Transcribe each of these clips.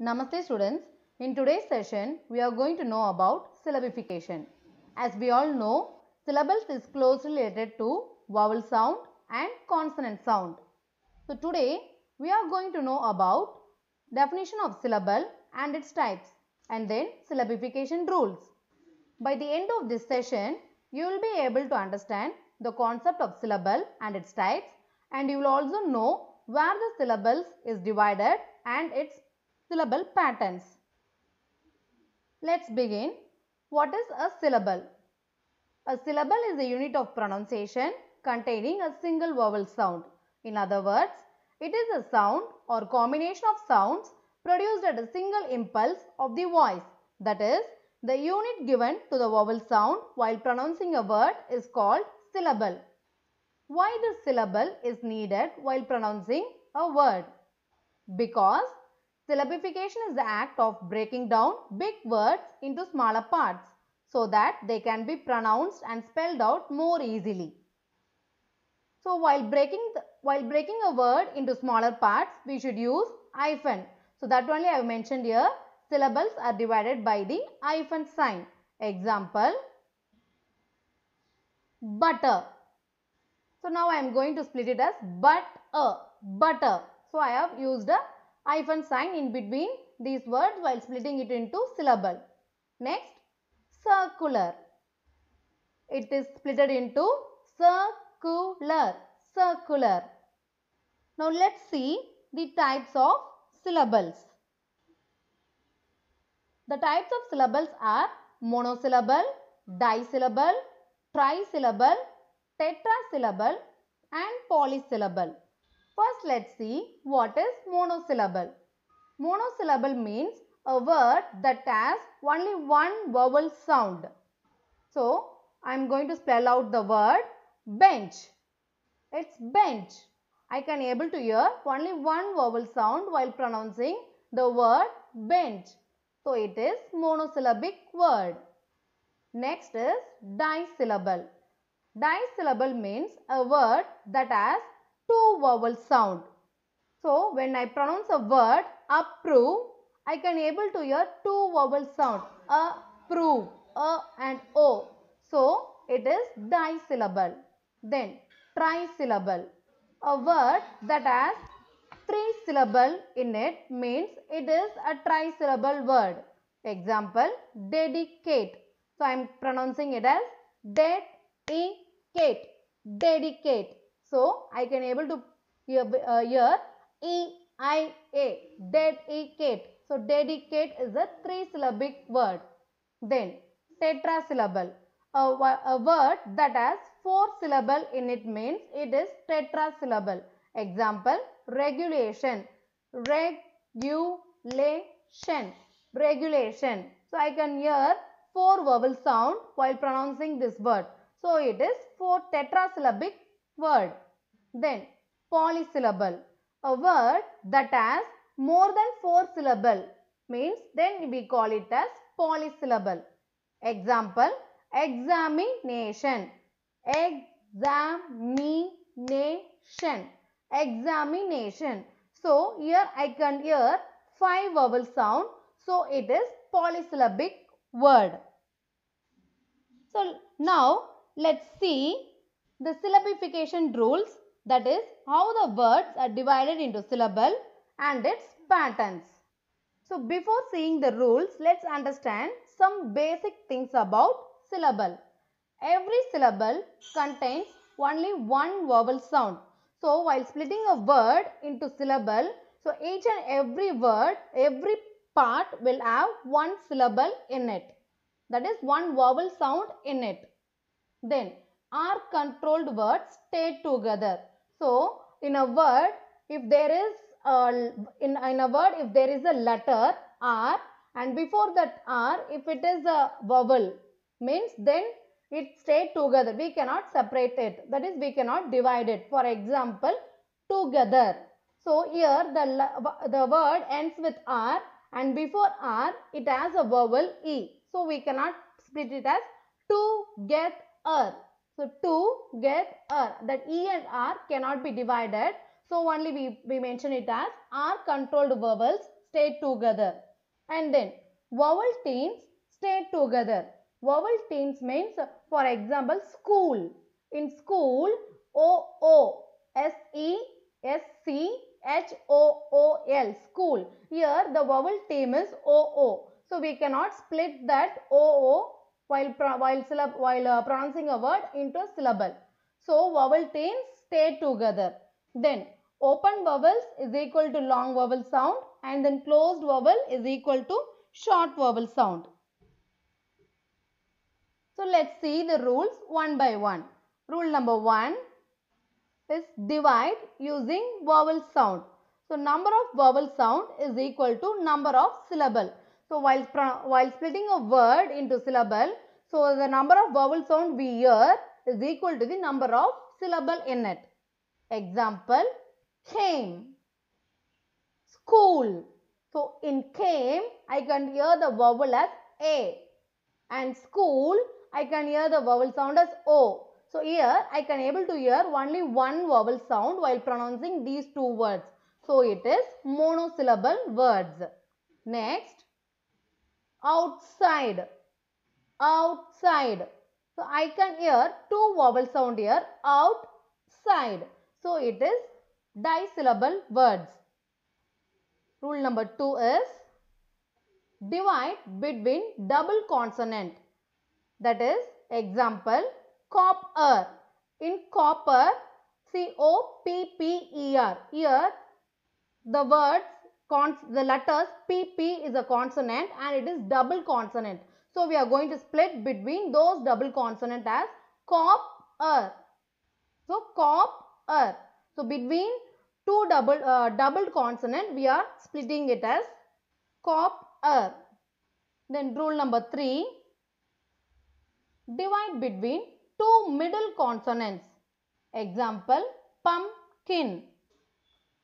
Namaste students. In today's session, we are going to know about syllabification. As we all know, syllables is closely related to vowel sound and consonant sound. So today, we are going to know about definition of syllable and its types and then syllabification rules. By the end of this session, you will be able to understand the concept of syllable and its types and you will also know where the syllables is divided and its syllable patterns. Let's begin. What is a syllable? A syllable is a unit of pronunciation containing a single vowel sound. In other words, it is a sound or combination of sounds produced at a single impulse of the voice. That is, the unit given to the vowel sound while pronouncing a word is called syllable. Why the syllable is needed while pronouncing a word? Because Syllabification is the act of breaking down big words into smaller parts so that they can be pronounced and spelled out more easily. So while breaking the, while breaking a word into smaller parts, we should use hyphen. So that only I have mentioned here. Syllables are divided by the hyphen sign. Example, butter. So now I am going to split it as but a butter. So I have used a hyphen sign in between these words while splitting it into syllable. Next, circular. It is splitted into circular, circular. Now let's see the types of syllables. The types of syllables are monosyllable, disyllable, trisyllable, tetrasyllable and polysyllable. First, let's see what is monosyllable. Monosyllable means a word that has only one vowel sound. So, I am going to spell out the word bench. It's bench. I can able to hear only one vowel sound while pronouncing the word bench. So, it is monosyllabic word. Next is disyllable. Disyllable means a word that has two vowel sound. So, when I pronounce a word approve, I can able to hear two vowel sound prove, a and o. So, it is disyllable. Then trisyllable. A word that has three syllable in it means it is a trisyllable word. Example, dedicate. So, I am pronouncing it as dedicate, dedicate. So, I can able to uh, hear, E, I, A, dedicate. So, dedicate is a three syllabic word. Then, tetrasyllable. A, a word that has four syllable in it means it is tetrasyllable. Example, regulation. Regulation. Regulation. So, I can hear four vowel sound while pronouncing this word. So, it is four tetrasyllabic word. Then polysyllable, a word that has more than four syllable means then we call it as polysyllable. Example, examination, examination, examination. So here I can hear five vowel sound. So it is polysyllabic word. So now let's see the syllabification rules that is how the words are divided into syllable and its patterns. So before seeing the rules, let's understand some basic things about syllable. Every syllable contains only one vowel sound. So while splitting a word into syllable, so each and every word, every part will have one syllable in it. That is one vowel sound in it. Then, are controlled words stay together. So, in a word, if there is a, in, in a word, if there is a letter R and before that R, if it is a vowel, means then it stay together. We cannot separate it. That is, we cannot divide it. For example, together. So, here the, the word ends with R and before R, it has a vowel E. So, we cannot split it as to get r. So 2 get R. That E and R cannot be divided. So only we, we mention it as R controlled vowels stay together. And then vowel teams stay together. Vowel teams means for example school. In school O O S E S C H O O L school. Here the vowel team is O O. So we cannot split that O O while, while, syllab, while uh, pronouncing a word into a syllable. So, vowel teams stay together. Then, open vowels is equal to long vowel sound and then closed vowel is equal to short vowel sound. So, let's see the rules one by one. Rule number one is divide using vowel sound. So, number of vowel sound is equal to number of syllable. So while, while splitting a word into syllable, so the number of vowel sound we hear is equal to the number of syllable in it. Example, came, school. So in came, I can hear the vowel as A. And school, I can hear the vowel sound as O. So here I can able to hear only one vowel sound while pronouncing these two words. So it is monosyllable words. Next, outside outside so i can hear two vowel sound here outside so it is disyllable words rule number 2 is divide between double consonant that is example copper in copper c o p p e r here the words Cons the letters PP is a consonant and it is double consonant. So we are going to split between those double consonant as cop er. So cop er. So between two double uh, double consonant we are splitting it as cop er. Then rule number 3 divide between two middle consonants. Example pumpkin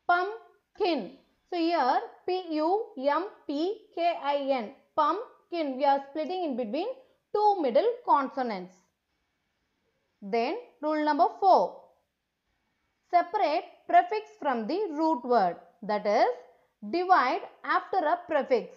pumpkin so here P U M P K I N pumpkin we are splitting in between two middle consonants. Then rule number 4 separate prefix from the root word that is divide after a prefix.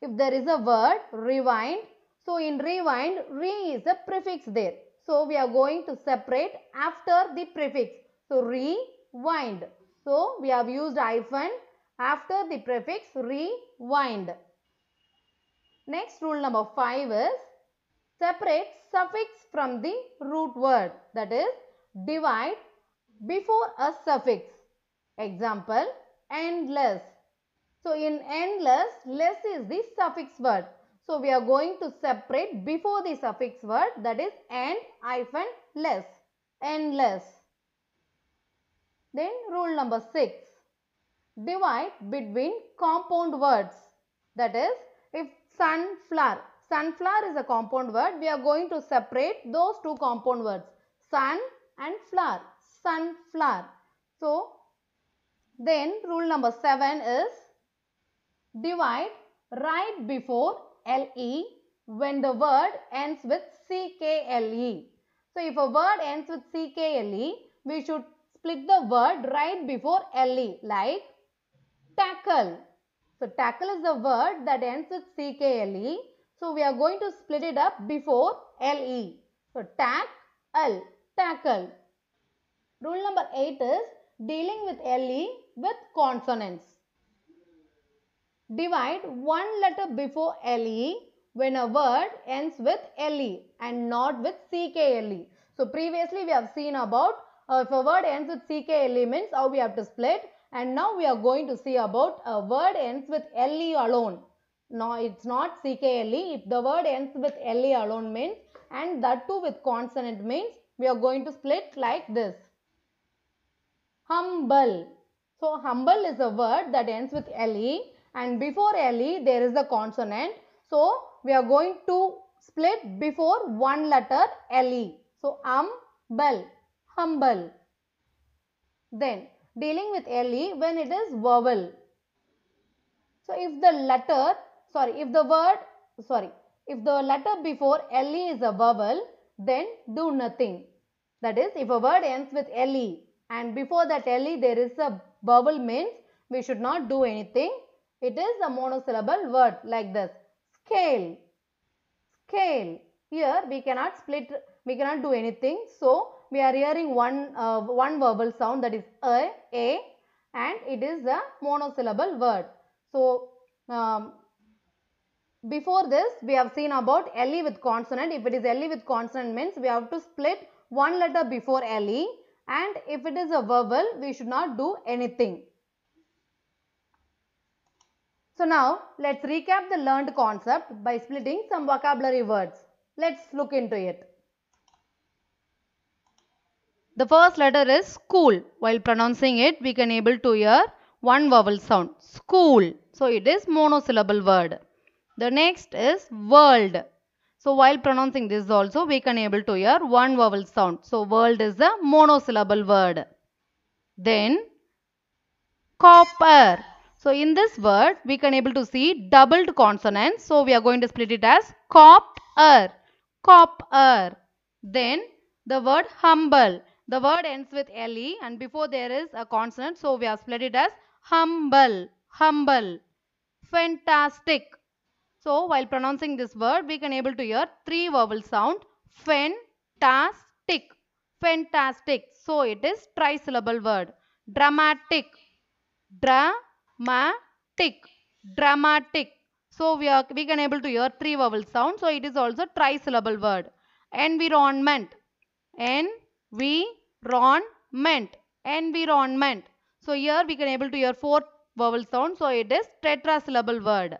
If there is a word rewind so in rewind re is a prefix there. So we are going to separate after the prefix. So rewind. So we have used hyphen after the prefix rewind. Next rule number 5 is separate suffix from the root word that is divide before a suffix. Example endless. So in endless less is the suffix word. So we are going to separate before the suffix word that is and hyphen less endless. Then rule number 6 divide between compound words. That is, if sunflower, sunflower is a compound word, we are going to separate those two compound words, sun and flower, sunflower. So, then rule number 7 is divide right before LE when the word ends with CKLE. So, if a word ends with CKLE, we should split the word right before LE like tackle. So tackle is the word that ends with CKLE. So we are going to split it up before LE. So tack, L, tackle. Rule number 8 is dealing with LE with consonants. Divide one letter before LE when a word ends with LE and not with CKLE. So previously we have seen about uh, if a word ends with CKLE means how we have to split and now we are going to see about a word ends with LE alone. No, it's not CKLE. If the word ends with LE alone means and that too with consonant means we are going to split like this. Humble. So humble is a word that ends with LE and before LE there is a consonant. So we are going to split before one letter LE. So humble, humble. Then dealing with le when it is vowel. So if the letter, sorry, if the word, sorry, if the letter before le is a vowel, then do nothing. That is, if a word ends with le and before that le there is a vowel means we should not do anything. It is a monosyllable word like this. Scale. Scale. Here we cannot split, we cannot do anything. So, we are hearing one, uh, one verbal sound that is a, a and it is a monosyllable word. So, um, before this we have seen about LE with consonant. If it is LE with consonant means we have to split one letter before LE and if it is a vowel we should not do anything. So now let's recap the learned concept by splitting some vocabulary words. Let's look into it. The first letter is school. While pronouncing it, we can able to hear one vowel sound. School. So it is monosyllable word. The next is world. So while pronouncing this also, we can able to hear one vowel sound. So world is a monosyllable word. Then copper. So in this word, we can able to see doubled consonants. So we are going to split it as copper, copper. Then the word humble. The word ends with le and before there is a consonant. So we have split it as humble, humble, fantastic. So while pronouncing this word, we can able to hear three vowel sound. Fantastic, fantastic. So it is trisyllable word. Dramatic, dramatic, dramatic. So we are we can able to hear three vowel sound. So it is also trisyllable word. Environment, en environment environment so here we can able to hear four vowel sound so it is tetrasyllable word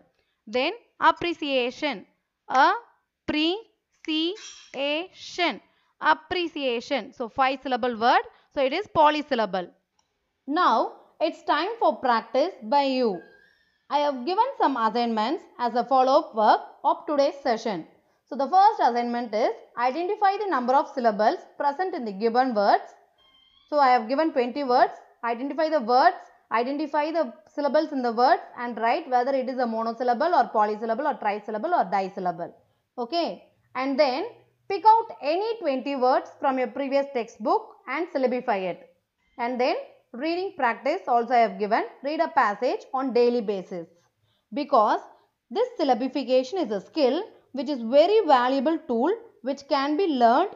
then appreciation appreciation appreciation so five syllable word so it is polysyllable now it's time for practice by you i have given some assignments as a follow up work of today's session so the first assignment is identify the number of syllables present in the given words. So I have given 20 words. Identify the words, identify the syllables in the words and write whether it is a monosyllable or polysyllable or trisyllable or disyllable. Okay. And then pick out any 20 words from your previous textbook and syllabify it. And then reading practice also I have given read a passage on daily basis because this syllabification is a skill which is very valuable tool which can be learned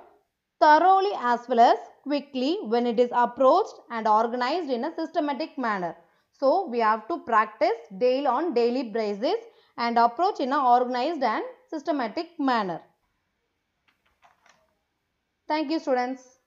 thoroughly as well as quickly when it is approached and organized in a systematic manner. So, we have to practice daily on daily basis and approach in an organized and systematic manner. Thank you students.